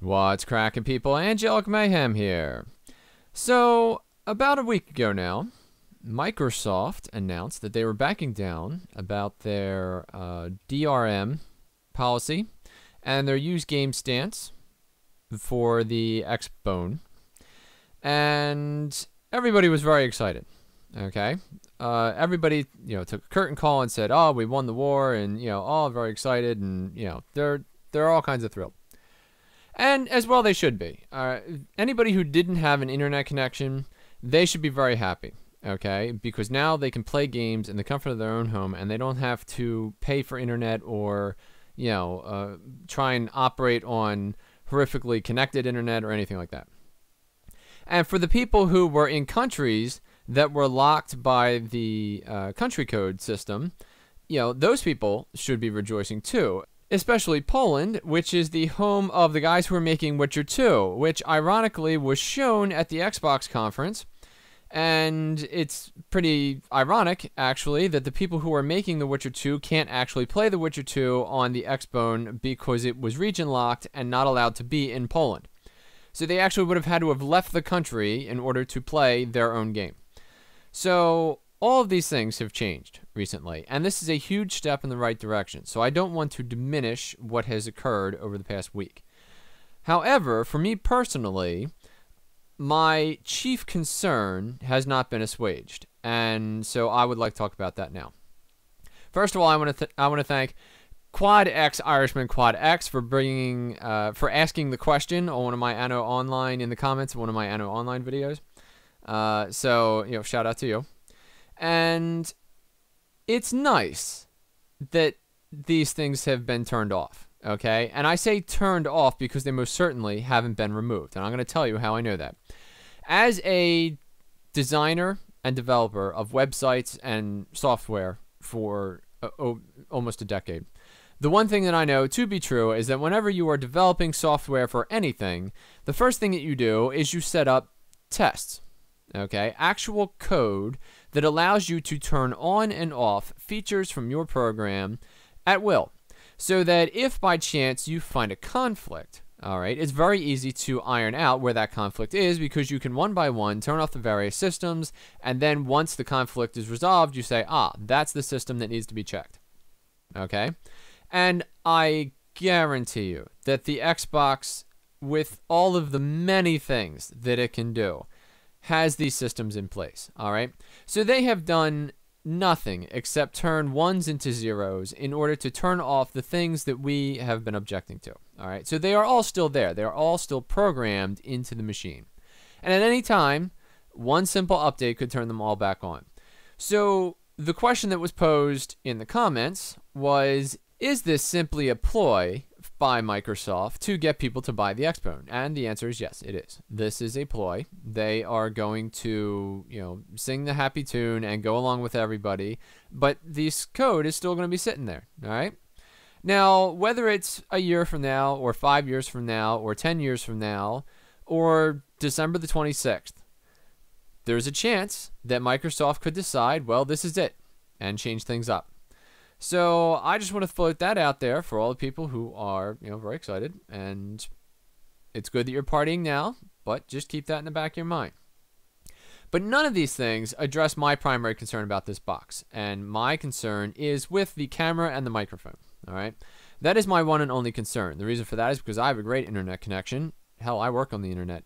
What's cracking people? Angelic Mayhem here. So, about a week ago now, Microsoft announced that they were backing down about their uh, DRM policy and their use game stance for the Xbone. And everybody was very excited. Okay? Uh, everybody, you know, took a curtain call and said, "Oh, we won the war," and you know, all very excited, and you know, they're they're all kinds of thrilled. And as well, they should be. Uh, anybody who didn't have an internet connection, they should be very happy, okay? Because now they can play games in the comfort of their own home and they don't have to pay for internet or, you know, uh, try and operate on horrifically connected internet or anything like that. And for the people who were in countries that were locked by the uh, country code system, you know, those people should be rejoicing too especially Poland, which is the home of the guys who are making Witcher 2, which ironically was shown at the Xbox conference. And it's pretty ironic, actually, that the people who are making The Witcher 2 can't actually play The Witcher 2 on the Xbone because it was region locked and not allowed to be in Poland. So they actually would have had to have left the country in order to play their own game. So all of these things have changed recently, and this is a huge step in the right direction, so I don't want to diminish what has occurred over the past week. However, for me personally, my chief concern has not been assuaged, and so I would like to talk about that now. First of all, I want to I want to thank Quad X Irishman Quad X for bringing uh, for asking the question on one of my Anno Online in the comments, of one of my Anno Online videos. Uh, so you know, shout out to you. And it's nice that these things have been turned off, okay? And I say turned off because they most certainly haven't been removed. And I'm going to tell you how I know that. As a designer and developer of websites and software for uh, almost a decade, the one thing that I know to be true is that whenever you are developing software for anything, the first thing that you do is you set up tests, okay? Actual code that allows you to turn on and off features from your program at will. So that if by chance you find a conflict, all right, it's very easy to iron out where that conflict is because you can one by one turn off the various systems, and then once the conflict is resolved, you say, ah, that's the system that needs to be checked. Okay? And I guarantee you that the Xbox, with all of the many things that it can do, has these systems in place, all right? So they have done nothing except turn ones into zeros in order to turn off the things that we have been objecting to, all right? So they are all still there. They are all still programmed into the machine. And at any time, one simple update could turn them all back on. So the question that was posed in the comments was, is this simply a ploy by Microsoft to get people to buy the Xbone? And the answer is yes, it is. This is a ploy. They are going to, you know, sing the happy tune and go along with everybody, but this code is still going to be sitting there, all right? Now, whether it's a year from now or 5 years from now or 10 years from now or December the 26th, there's a chance that Microsoft could decide, well, this is it and change things up. So I just want to float that out there for all the people who are, you know, very excited. And it's good that you're partying now, but just keep that in the back of your mind. But none of these things address my primary concern about this box. And my concern is with the camera and the microphone. All right. That is my one and only concern. The reason for that is because I have a great internet connection. Hell, I work on the internet.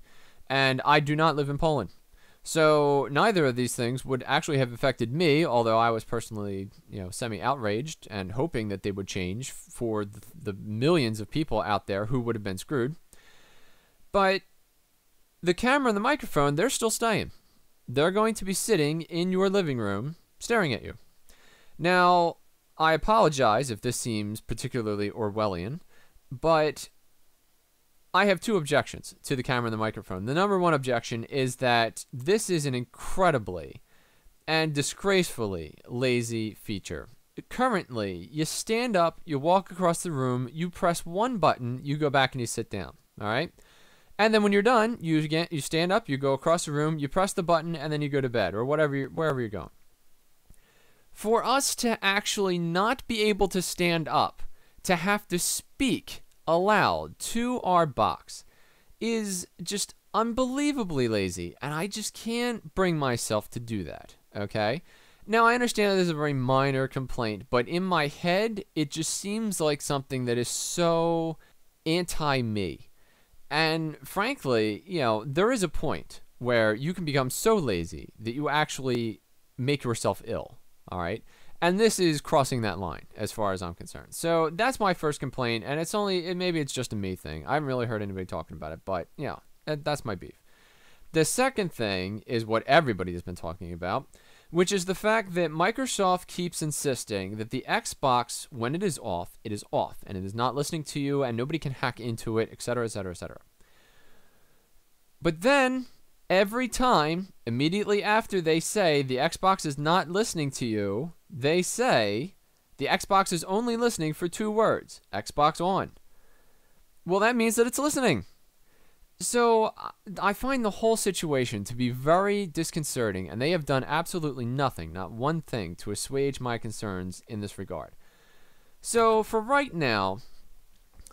And I do not live in Poland. So neither of these things would actually have affected me, although I was personally, you know, semi-outraged and hoping that they would change for the, the, millions of people out there who would have been screwed. But the camera and the microphone, they're still staying. They're going to be sitting in your living room staring at you. Now, I apologize if this seems particularly Orwellian, but I have two objections to the camera and the microphone. The number one objection is that this is an incredibly and disgracefully lazy feature. Currently, you stand up, you walk across the room, you press one button, you go back and you sit down. All right? And then when you're done, you you stand up, you go across the room, you press the button, and then you go to bed or whatever you're, wherever you're going. For us to actually not be able to stand up, to have to speak allowed to our box is just unbelievably lazy, and I just can't bring myself to do that, okay? Now, I understand that this is a very minor complaint, but in my head, it just seems like something that is so anti me. And frankly, you know, there is a point where you can become so lazy that you actually make yourself ill, all right? And this is crossing that line as far as I'm concerned. So that's my first complaint, and it's only it, maybe it's just a me thing. I haven't really heard anybody talking about it, but yeah, that's my beef. The second thing is what everybody has been talking about, which is the fact that Microsoft keeps insisting that the Xbox, when it is off, it is off, and it is not listening to you, and nobody can hack into it, etc., etc., etc. But then every time, immediately after they say the Xbox is not listening to you, they say the Xbox is only listening for two words Xbox on. Well, that means that it's listening. So I find the whole situation to be very disconcerting, and they have done absolutely nothing, not one thing, to assuage my concerns in this regard. So for right now,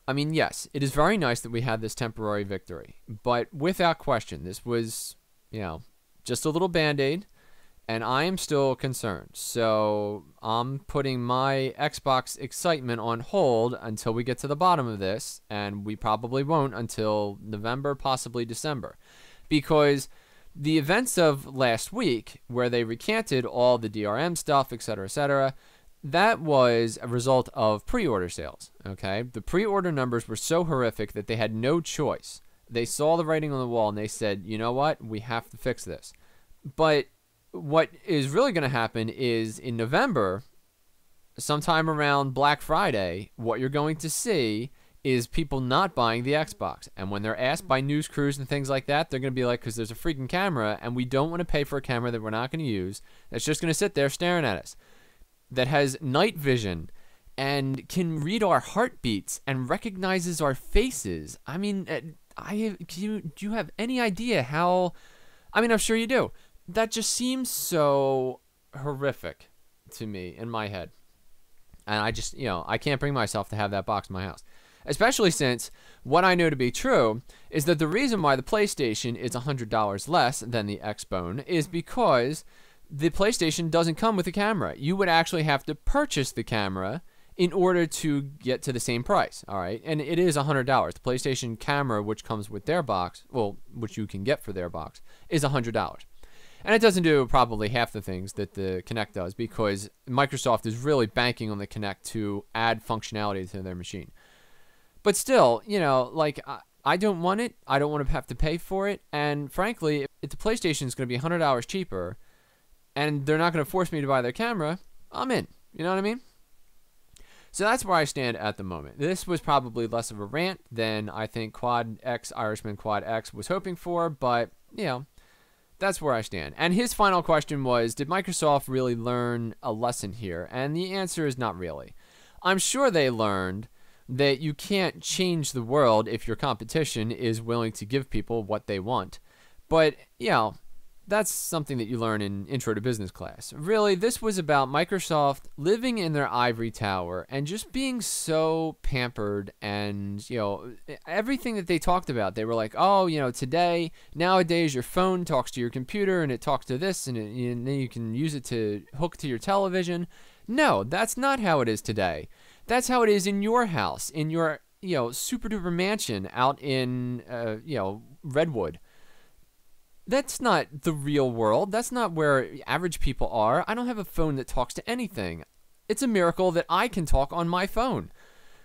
I mean, yes, it is very nice that we had this temporary victory, but without question, this was, you know, just a little band aid, and I am still concerned. So I'm putting my Xbox excitement on hold until we get to the bottom of this, and we probably won't until November, possibly December, because the events of last week, where they recanted all the DRM stuff, etc., etc., that was a result of pre-order sales, okay? The pre-order numbers were so horrific that they had no choice. They saw the writing on the wall and they said, "You know what? We have to fix this." But what is really going to happen is in November, sometime around Black Friday, what you're going to see is people not buying the Xbox. And when they're asked by news crews and things like that, they're going to be like, because there's a freaking camera, and we don't want to pay for a camera that we're not going to use that's just going to sit there staring at us that has night vision and can read our heartbeats and recognizes our faces. I mean, uh, I do, you, do you have any idea how? I mean, I'm sure you do. That just seems so horrific to me in my head, and I just you know I can't bring myself to have that box in my house. Especially since what I know to be true is that the reason why the PlayStation is $100 less than the Xbone is because the PlayStation doesn't come with a camera. You would actually have to purchase the camera in order to get to the same price. All right, and it is hundred dollars. The PlayStation camera, which comes with their box, well, which you can get for their box, is hundred dollars. And it doesn't do probably half the things that the Kinect does because Microsoft is really banking on the Kinect to add functionality to their machine. But still, you know, like I, I don't want it. I don't want to have to pay for it. And frankly, if the PlayStation is going to be hundred dollars cheaper, and they're not going to force me to buy their camera, I'm in. You know what I mean? So that's where I stand at the moment. This was probably less of a rant than I think Quad X Irishman Quad X was hoping for, but you know, that's where I stand. And his final question was Did Microsoft really learn a lesson here? And the answer is not really. I'm sure they learned that you can't change the world if your competition is willing to give people what they want. But, you know, that's something that you learn in Intro to Business class. Really, this was about Microsoft living in their ivory tower and just being so pampered and, you know, everything that they talked about. They were like, oh, you know, today, nowadays your phone talks to your computer and it talks to this and, it, and then you can use it to hook to your television. No, that's not how it is today. That's how it is in your house, in your, you know, super duper mansion out in, uh, you know, Redwood that's not the real world. That's not where average people are. I don't have a phone that talks to anything. It's a miracle that I can talk on my phone.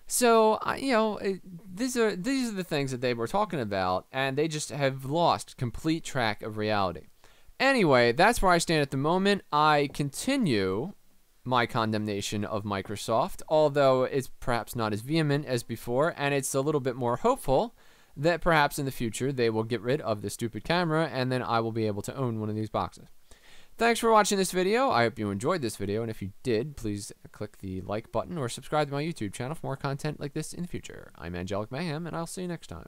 So you know, uh, these are these are the things that they were talking about, and they just have lost complete track of reality. Anyway, that's where I stand at the moment. I continue my condemnation of Microsoft, although it's perhaps not as vehement as before, and it's a little bit more hopeful that perhaps in the future they will get rid of this stupid camera and then I will be able to own one of these boxes. Thanks for watching this video. I hope you enjoyed this video, and if you did, please click the like button or subscribe to my YouTube channel for more content like this in the future. I'm Angelic Mayhem, and I'll see you next time.